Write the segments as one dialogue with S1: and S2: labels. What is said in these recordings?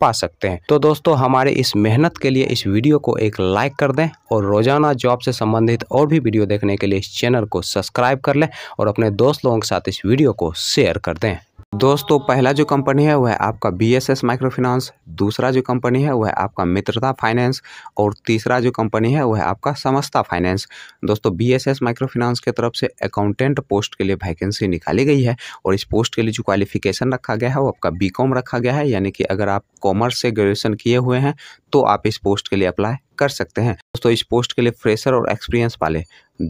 S1: पा सकते हैं तो दोस्तों हमारे इस मेहनत के लिए इस वीडियो को एक लाइक कर दें और रोजाना जॉब से संबंधित और भी वीडियो देखने के लिए इस चैनल को सब्सक्राइब कर लें और अपने दोस्त लोगों के साथ इस वीडियो को शेयर कर दें दोस्तों पहला जो कंपनी है वह है आपका B S S micro finance दूसरा जो कंपनी है वह है आपका मित्रता फाइनेंस और तीसरा जो कंपनी है वह है आपका समस्ता फाइनेंस दोस्तों B S S micro finance की तरफ से अकाउंटेंट पोस्ट के लिए वैकेंसी निकाली गई है और इस पोस्ट के लिए जो क्वालिफिकेशन रखा गया है वो आपका बी कॉम रखा गया है यानी कि अगर आप कॉमर्स से ग्रेजुएसन किए हुए हैं तो आप इस पोस्ट के लिए अप्लाई कर सकते हैं दोस्तों इस पोस्ट के लिए फ्रेशर और एक्सपीरियंस वाले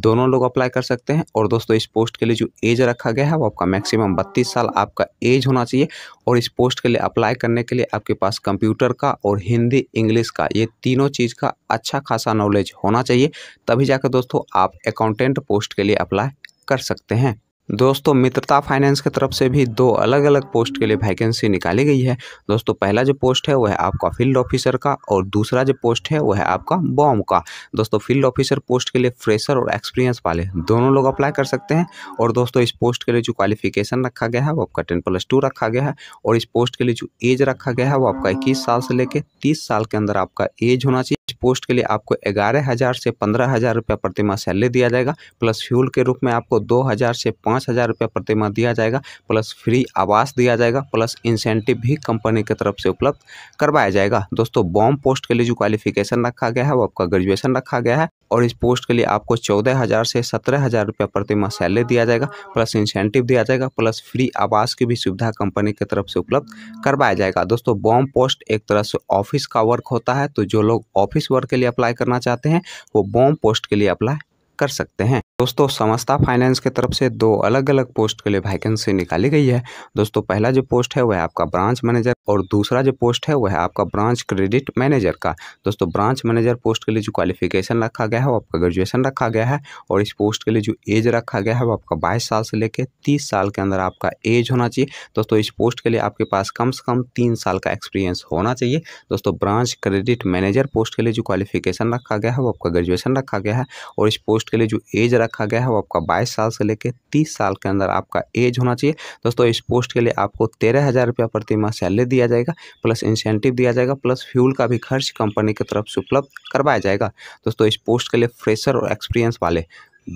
S1: दोनों लोग अप्लाई कर सकते हैं और दोस्तों इस पोस्ट के लिए जो एज रखा गया है वो आपका मैक्सिमम 32 साल आपका एज होना चाहिए और इस पोस्ट के लिए अप्लाई करने के लिए आपके पास कंप्यूटर का और हिंदी इंग्लिश का ये तीनों चीज़ का अच्छा खासा नॉलेज होना चाहिए तभी जाकर दोस्तों आप अकाउंटेंट पोस्ट के लिए अप्लाई कर सकते हैं दोस्तों मित्रता फाइनेंस की तरफ से भी दो अलग अलग पोस्ट के लिए वैकेंसी निकाली गई है दोस्तों पहला जो पोस्ट है वह आपका फील्ड ऑफिसर का और दूसरा जो पोस्ट है वह है आपका बॉम का दोस्तों फील्ड ऑफिसर पोस्ट के लिए फ्रेशर और एक्सपीरियंस वाले दोनों लोग अप्लाई कर सकते हैं और दोस्तों इस पोस्ट के लिए जो क्वालिफिकेशन रखा गया है वो आपका टेन प्लस टू रखा गया है और इस पोस्ट के लिए जो एज रखा गया है वो आपका इक्कीस साल से लेकर तीस साल के अंदर आपका एज होना चाहिए पोस्ट के लिए आपको ग्यारह हज़ार से पंद्रह हज़ार रुपये प्रतिमा सैलरी दिया जाएगा प्लस फ्यूल के रूप में आपको दो हज़ार से पाँच हज़ार रुपये प्रतिमा दिया जाएगा प्लस फ्री आवास दिया जाएगा प्लस इंसेंटिव भी कंपनी की तरफ से उपलब्ध करवाया जाएगा दोस्तों बॉम पोस्ट के लिए जो क्वालिफिकेशन रखा गया है वो आपका ग्रेजुएशन रखा गया है और इस पोस्ट के लिए आपको चौदह हज़ार से सत्रह हज़ार रुपये प्रतिमा सैलरी दिया जाएगा प्लस इंसेंटिव दिया जाएगा प्लस फ्री आवास की भी सुविधा कंपनी की तरफ से उपलब्ध करवाया जाएगा दोस्तों बॉम पोस्ट एक तरह से ऑफिस का वर्क होता है तो जो लोग ऑफिस वर्क के लिए अप्लाई करना चाहते हैं वो बॉम पोस्ट के लिए अप्लाई कर सकते हैं दोस्तों समस्ता फाइनेंस की तरफ से दो अलग अलग पोस्ट के लिए वैकेंसी निकाली गई है दोस्तों पहला जो पोस्ट है वह है आपका ब्रांच मैनेजर और दूसरा जो पोस्ट है वह है आपका ब्रांच क्रेडिट मैनेजर का दोस्तों ब्रांच मैनेजर पोस्ट के लिए जो क्वालिफिकेशन रखा गया है वो आपका ग्रेजुएशन रखा गया है और इस पोस्ट के लिए जो एज रखा गया है वो आपका बाईस साल से लेकर तीस साल के अंदर आपका एज होना चाहिए दोस्तों इस पोस्ट के लिए आपके पास कम से कम तीन साल का एक्सपीरियंस होना चाहिए दोस्तों ब्रांच क्रेडिट मैनेजर पोस्ट के लिए जो क्वालिफिकेशन रखा गया है वो आपका ग्रेजुएशन रखा गया है और इस पोस्ट के लिए जो एज रखा गया है वो आपका बाईस साल से लेकर तीस साल के अंदर आपका एज होना चाहिए दोस्तों इस पोस्ट के लिए आपको तेरह हज़ार रुपया प्रति माह सैलरी दिया जाएगा प्लस इंसेंटिव दिया जाएगा प्लस फ्यूल का भी खर्च कंपनी की तरफ से उपलब्ध करवाया जाएगा दोस्तों इस पोस्ट के लिए फ्रेशर और एक्सपीरियंस वाले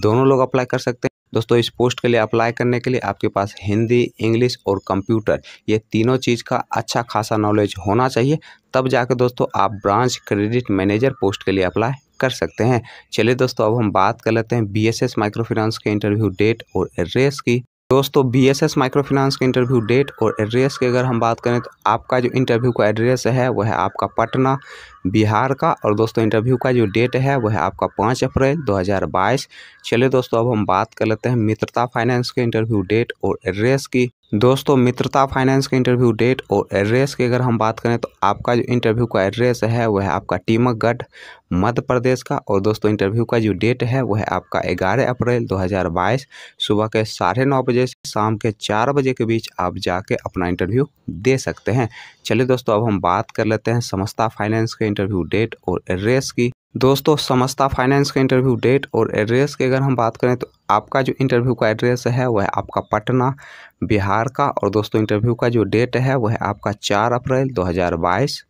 S1: दोनों लोग अप्लाई कर सकते हैं दोस्तों इस पोस्ट के लिए अप्लाई करने के लिए आपके पास हिंदी इंग्लिश और कंप्यूटर ये तीनों चीज़ का अच्छा खासा नॉलेज होना चाहिए तब जाके दोस्तों आप ब्रांच क्रेडिट मैनेजर पोस्ट के लिए अप्लाई कर सकते हैं चलिए दोस्तों अब हम बात कर लेते हैं बी एस एस माइक्रो के इंटरव्यू डेट और एड्रेस की दोस्तों बी एस एस माइक्रो के इंटरव्यू डेट और एड्रेस की अगर हम बात करें तो आपका जो इंटरव्यू का एड्रेस है वह है आपका पटना बिहार का और दोस्तों इंटरव्यू का जो डेट है वह है आपका पाँच अप्रैल 2022 चलिए दोस्तों अब हम बात कर लेते हैं मित्रता फाइनेंस के इंटरव्यू डेट और एड्रेस की दोस्तों मित्रता फाइनेंस के इंटरव्यू डेट और एड्रेस की अगर हम बात करें तो आपका जो इंटरव्यू का एड्रेस है वह है आपका टीमकगढ़ मध्य प्रदेश का और दोस्तों इंटरव्यू का जो डेट है वह है आपका 11 अप्रैल 2022 सुबह के साढ़े नौ बजे से शाम के चार बजे के बीच आप जाके अपना इंटरव्यू दे सकते हैं चलिए दोस्तों अब हम बात कर लेते हैं समस्ता फाइनेंस के इंटरव्यू डेट और एड्रेस की दोस्तों समस्ता फाइनेंस का इंटरव्यू डेट और एड्रेस की अगर हम बात करें तो आपका जो इंटरव्यू का एड्रेस है वह आपका पटना बिहार का और दोस्तों इंटरव्यू का जो डेट है वह आपका चार अप्रैल 2022